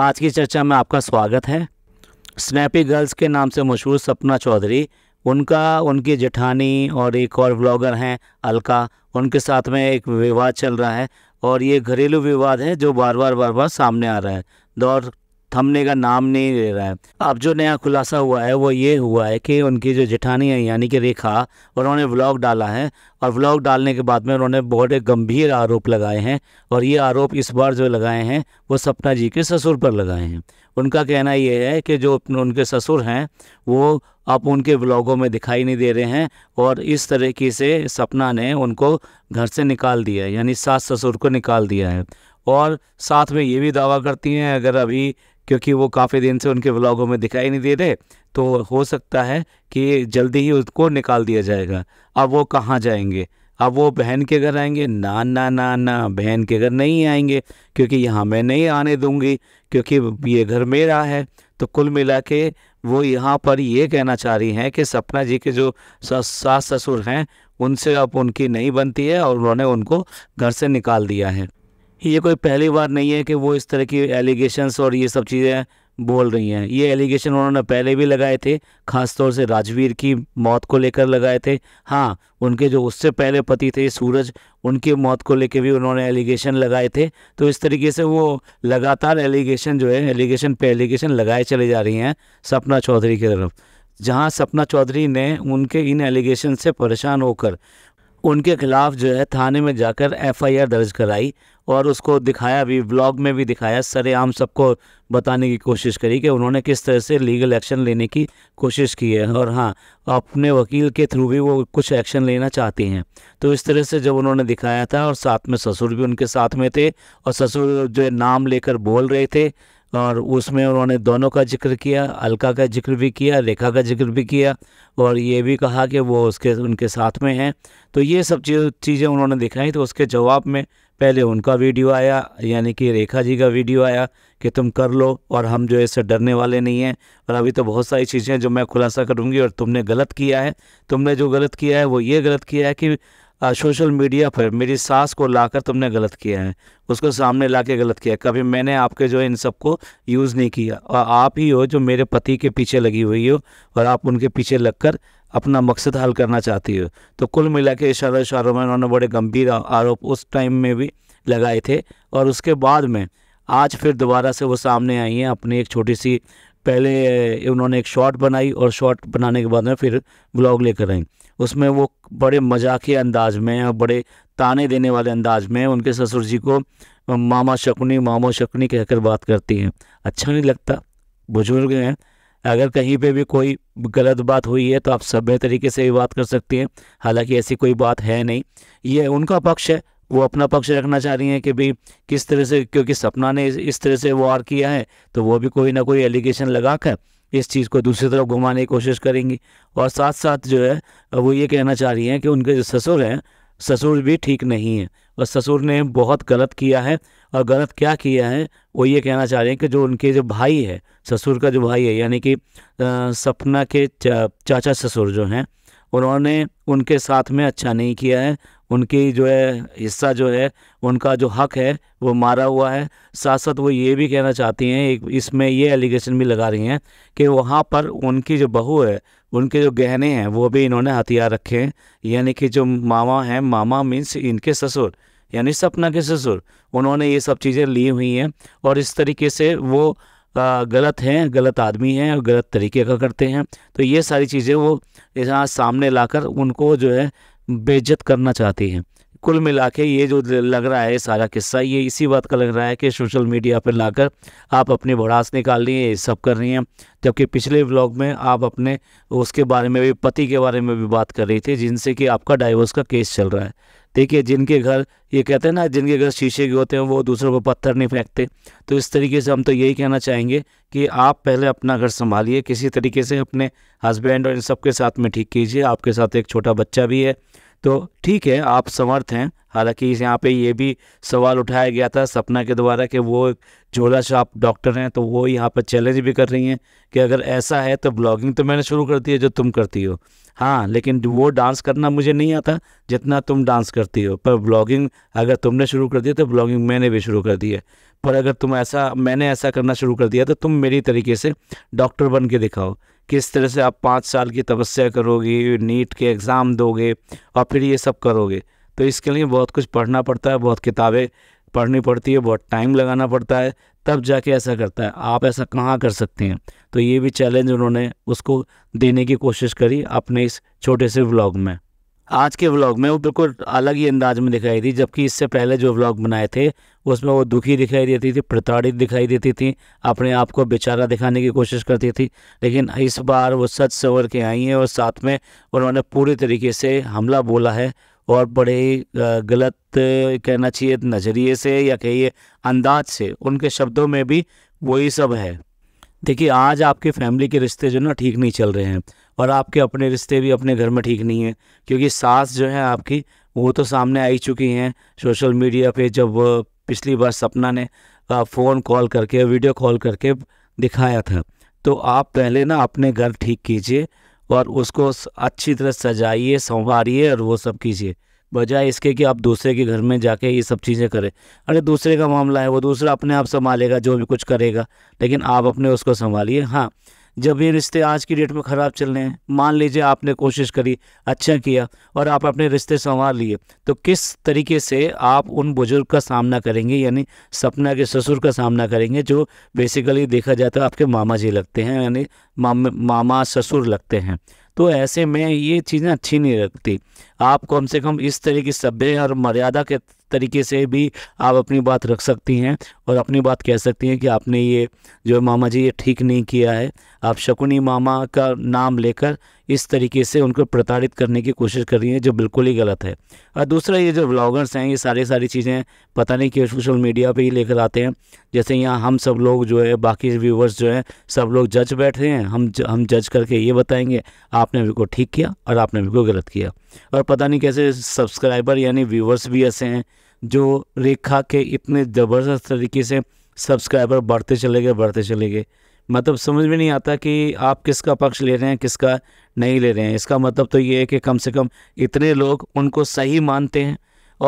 आज की चर्चा में आपका स्वागत है स्नैपी गर्ल्स के नाम से मशहूर सपना चौधरी उनका उनकी जेठानी और एक और ब्लॉगर हैं अलका उनके साथ में एक विवाद चल रहा है और ये घरेलू विवाद है जो बार बार बार बार सामने आ रहा है दौर थमने का नाम नहीं ले रहा है अब जो नया खुलासा हुआ है वो ये हुआ है कि उनकी जो जेठानी है यानी कि रेखा उन्होंने व्लॉग डाला है और व्लॉग डालने के बाद में उन्होंने बहुत गंभीर आरोप लगाए हैं और ये आरोप इस बार जो लगाए हैं वो सपना जी के ससुर पर लगाए हैं उनका कहना ये है कि जो उनके ससुर हैं वो अब उनके व्लॉगों में दिखाई नहीं दे रहे हैं और इस तरीके से सपना ने उनको घर से निकाल दिया है यानी सास ससुर को निकाल दिया है और साथ में ये भी दावा करती हैं अगर अभी क्योंकि वो काफ़ी दिन से उनके व्लॉगों में दिखाई नहीं दे रहे तो हो सकता है कि जल्दी ही उसको निकाल दिया जाएगा अब वो कहाँ जाएंगे अब वो बहन के घर आएंगे ना ना ना ना बहन के घर नहीं आएंगे क्योंकि यहाँ मैं नहीं आने दूंगी क्योंकि ये घर मेरा है तो कुल मिला के वो यहाँ पर ये कहना चाह रही हैं कि सपना जी के जो सास ससुर हैं उनसे अब उनकी नहीं बनती है और उन्होंने उनको घर से निकाल दिया है ये कोई पहली बार नहीं है कि वो इस तरह की एलिगेशंस और ये सब चीज़ें बोल रही हैं ये एलिगेशन उन्होंने पहले भी लगाए थे खासतौर से राजवीर की मौत को लेकर लगाए थे हाँ उनके जो उससे पहले पति थे सूरज उनकी मौत को लेकर भी उन्होंने एलिगेशन लगाए थे तो इस तरीके से वो लगातार एलिगेशन जो है एलिगेशन पे एलिगेशन लगाए चले जा रही हैं सपना चौधरी की तरफ जहाँ सपना चौधरी ने उनके इन एलिगेशन से परेशान होकर उनके खिलाफ़ जो है थाने में जाकर एफ दर्ज कराई और उसको दिखाया भी ब्लॉग में भी दिखाया सरेआम सबको बताने की कोशिश करी कि उन्होंने किस तरह से लीगल एक्शन लेने की कोशिश की है और हाँ अपने वकील के थ्रू भी वो कुछ एक्शन लेना चाहती हैं तो इस तरह से जब उन्होंने दिखाया था और साथ में ससुर भी उनके साथ में थे और ससुर जो नाम लेकर बोल रहे थे और उसमें उन्होंने दोनों का जिक्र किया अलका का जिक्र भी किया रेखा का जिक्र भी किया और ये भी कहा कि वो उसके उनके साथ में हैं तो ये सब चीज़ें उन्होंने दिखाई तो उसके जवाब में पहले उनका वीडियो आया यानी कि रेखा जी का वीडियो आया कि तुम कर लो और हम जो है इससे डरने वाले नहीं हैं और अभी तो बहुत सारी चीज़ें जो मैं खुलासा करूँगी और तुमने गलत किया है तुमने जो गलत किया है वो ये गलत किया है कि सोशल मीडिया पर मेरी सास को लाकर तुमने गलत किया है उसको सामने ला के गलत किया कभी मैंने आपके जो इन सबको यूज़ नहीं किया और आप ही हो जो मेरे पति के पीछे लगी हुई हो और आप उनके पीछे लगकर अपना मकसद हल करना चाहती हो तो कुल मिला के इशारों इशारों में उन्होंने बड़े गंभीर आरोप उस टाइम में भी लगाए थे और उसके बाद में आज फिर दोबारा से वो सामने आई हैं अपनी एक छोटी सी पहले उन्होंने एक शॉट बनाई और शॉट बनाने के बाद में फिर ब्लॉग लेकर आई उसमें वो बड़े मजाकिया अंदाज में और बड़े ताने देने वाले अंदाज में उनके ससुर जी को मामा शकुनी मामो शकुनी कहकर बात करती हैं अच्छा नहीं लगता बुजुर्ग हैं अगर कहीं पे भी कोई गलत बात हुई है तो आप सभ्य तरीके से भी बात कर सकती हैं हालांकि ऐसी कोई बात है नहीं ये उनका पक्ष है वो अपना पक्ष रखना चाह रही हैं कि भाई किस तरह से क्योंकि सपना ने इस तरह से वार किया है तो वो भी कोई ना कोई एलिगेशन लगा कर इस चीज़ को दूसरी तरफ घुमाने की कोशिश करेंगी और साथ साथ जो है वो ये कहना चाह रही हैं कि उनके जो ससुर हैं ससुर भी ठीक नहीं है और ससुर ने बहुत गलत किया है और गलत क्या किया है वो ये कहना चाह रहे हैं कि जो उनके जो भाई है ससुर का जो भाई है यानी कि सपना के चा, चाचा ससुर जो हैं उन्होंने उनके साथ में अच्छा नहीं किया है उनकी जो है हिस्सा जो है उनका जो हक है वो मारा हुआ है साथ साथ वो ये भी कहना चाहती हैं एक इसमें ये एलिगेशन भी लगा रही हैं कि वहाँ पर उनकी जो बहू है उनके जो गहने हैं वो भी इन्होंने हथियार रखे हैं यानी कि जो मामा हैं मामा मीन्स इनके ससुर यानी सपना के ससुर उन्होंने ये सब चीज़ें ली हुई हैं और इस तरीके से वो गलत हैं गलत आदमी हैं और गलत तरीके का करते हैं तो ये सारी चीज़ें वो यहाँ सामने लाकर उनको जो है बेज्जत करना चाहती हैं कुल मिला के ये जो लग रहा है सारा किस्सा ये इसी बात का लग रहा है कि सोशल मीडिया पर लाकर आप अपनी भड़ास निकाल रही हैं ये सब कर रही हैं जबकि पिछले व्लॉग में आप अपने उसके बारे में भी पति के बारे में भी बात कर रही थी जिनसे कि आपका डाइवोर्स का केस चल रहा है देखिए जिनके घर ये कहते हैं ना जिनके घर शीशे के होते हैं वो दूसरों पर पत्थर नहीं फेंकते तो इस तरीके से हम तो यही कहना चाहेंगे कि आप पहले अपना घर संभालिए किसी तरीके से अपने हस्बैंड और इन सब के साथ में ठीक कीजिए आपके साथ एक छोटा बच्चा भी है तो ठीक है आप समर्थ हैं हालांकि यहाँ पे ये भी सवाल उठाया गया था सपना के द्वारा कि वो झोला छाप डॉक्टर हैं तो वो यहाँ पर चैलेंज भी कर रही हैं कि अगर ऐसा है तो ब्लॉगिंग तो मैंने शुरू कर दी है जो तुम करती हो हाँ लेकिन वो डांस करना मुझे नहीं आता जितना तुम डांस करती हो पर ब्लॉगिंग अगर तुमने शुरू कर दिया तो ब्लॉगिंग मैंने भी शुरू कर दी है पर अगर तुम ऐसा मैंने ऐसा करना शुरू कर दिया तो तुम मेरी तरीके से डॉक्टर बन के दिखाओ किस तरह से आप पाँच साल की तपस्या करोगे नीट के एग्ज़ाम दोगे और फिर ये सब करोगे तो इसके लिए बहुत कुछ पढ़ना पड़ता है बहुत किताबें पढ़नी पड़ती है बहुत टाइम लगाना पड़ता है तब जाके ऐसा करता है आप ऐसा कहाँ कर सकते हैं तो ये भी चैलेंज उन्होंने उसको देने की कोशिश करी अपने इस छोटे से ब्लॉग में आज के व्लॉग में वो बिल्कुल अलग ही अंदाज में दिखाई थी जबकि इससे पहले जो व्लॉग बनाए थे उसमें वो दुखी दिखाई देती थी प्रताड़ित दिखाई देती थी अपने आप को बेचारा दिखाने की कोशिश करती थी लेकिन इस बार वो सच सवर के आई हैं और साथ में उन्होंने पूरी तरीके से हमला बोला है और बड़े गलत कहना चाहिए नज़रिए से या कहिए अंदाज से उनके शब्दों में भी वही सब है देखिए आज आपकी फैमिली के रिश्ते जो ना ठीक नहीं चल रहे हैं और आपके अपने रिश्ते भी अपने घर में ठीक नहीं है क्योंकि सास जो है आपकी वो तो सामने आई चुकी हैं सोशल मीडिया पे जब पिछली बार सपना ने फ़ोन कॉल करके वीडियो कॉल करके दिखाया था तो आप पहले ना अपने घर ठीक कीजिए और उसको अच्छी तरह सजाइए संवारिए और वो सब कीजिए बजाय इसके कि आप दूसरे के घर में जाके ये सब चीज़ें करें अरे दूसरे का मामला है वो दूसरा अपने आप संभालेगा जो भी कुछ करेगा लेकिन आप अपने उसको संभालिए हाँ जब ये रिश्ते आज की डेट में ख़राब चल रहे हैं मान लीजिए आपने कोशिश करी अच्छा किया और आप अपने रिश्ते संवार लिए तो किस तरीके से आप उन बुज़ुर्ग का सामना करेंगे यानी सपना के ससुर का सामना करेंगे जो बेसिकली देखा जाता तो है आपके मामा जी लगते हैं यानी माम, मामा ससुर लगते हैं तो ऐसे में ये चीज़ें अच्छी नहीं लगती आप कम से कम इस तरह की सभ्य और मर्यादा के तरीके से भी आप अपनी बात रख सकती हैं और अपनी बात कह सकती हैं कि आपने ये जो मामा जी ये ठीक नहीं किया है आप शकुनी मामा का नाम लेकर इस तरीके से उनको प्रताड़ित करने की कोशिश कर रही हैं जो बिल्कुल ही गलत है और दूसरा ये जो ब्लॉगर्स हैं ये सारी सारी चीज़ें पता नहीं कि सोशल मीडिया पे ही लेकर आते हैं जैसे यहाँ हम सब लोग जो है बाकी व्यूवर्स जो हैं सब लोग जज बैठे हैं हम ज, हम जज करके ये बताएंगे आपने को ठीक किया और आपने को गलत किया और पता नहीं कैसे सब्सक्राइबर यानी व्यूवर्स भी ऐसे हैं जो रेखा के इतने ज़बरदस्त तरीके से सब्सक्राइबर बढ़ते चले गए बढ़ते चले गए मतलब समझ में नहीं आता कि आप किसका पक्ष ले रहे हैं किसका नहीं ले रहे हैं इसका मतलब तो ये है कि कम से कम इतने लोग उनको सही मानते हैं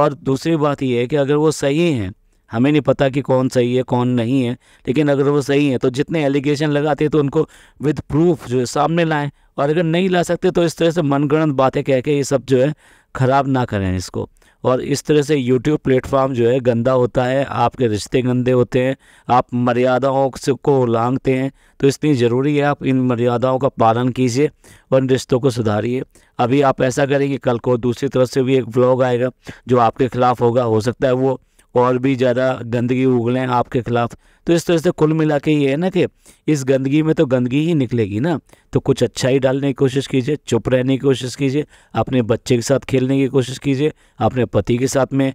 और दूसरी बात ये है कि अगर वो सही हैं हमें नहीं पता कि कौन सही है कौन नहीं है लेकिन अगर वो सही है तो जितने एलिगेशन लगाते हैं तो उनको विद प्रूफ जो है सामने लाएं और अगर नहीं ला सकते तो इस तरह से मनगणन बातें कह के ये सब जो है ख़राब ना करें इसको और इस तरह से यूट्यूब प्लेटफार्म जो है गंदा होता है आपके रिश्ते गंदे होते हैं आप मर्यादाओं से को लांगते हैं तो इसलिए ज़रूरी है आप इन मर्यादाओं का पालन कीजिए और इन रिश्तों को सुधारिए अभी आप ऐसा करें कि कल को दूसरी तरफ से भी एक ब्लॉग आएगा जो आपके खिलाफ होगा हो सकता है वो और भी ज़्यादा गंदगी उगलें आपके खिलाफ तो इस तरह से कुल मिला के ये है ना कि इस गंदगी में तो गंदगी ही निकलेगी ना तो कुछ अच्छा ही डालने की कोशिश कीजिए चुप रहने की कोशिश कीजिए अपने बच्चे के साथ खेलने की कोशिश कीजिए अपने पति के साथ में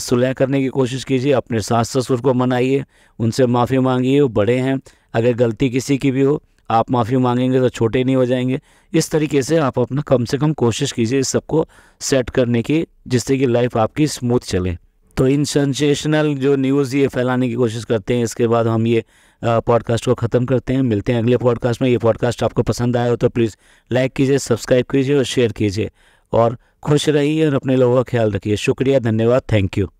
सुलह करने की कोशिश कीजिए अपने सास ससुर को मनाइए उनसे माफ़ी मांगिए वो बड़े हैं अगर गलती किसी की भी हो आप माफ़ी मांगेंगे तो छोटे नहीं हो जाएंगे इस तरीके से आप अपना कम से कम कोशिश कीजिए इस सबको सेट करने की जिससे कि लाइफ आपकी स्मूथ चले तो इन सेंसेशनल जो न्यूज़ ये फैलाने की कोशिश करते हैं इसके बाद हम ये पॉडकास्ट को ख़त्म करते हैं मिलते हैं अगले पॉडकास्ट में ये पॉडकास्ट आपको पसंद आया हो तो प्लीज़ लाइक कीजिए सब्सक्राइब कीजिए और शेयर कीजिए और खुश रहिए और अपने लोगों का ख्याल रखिए शुक्रिया धन्यवाद थैंक यू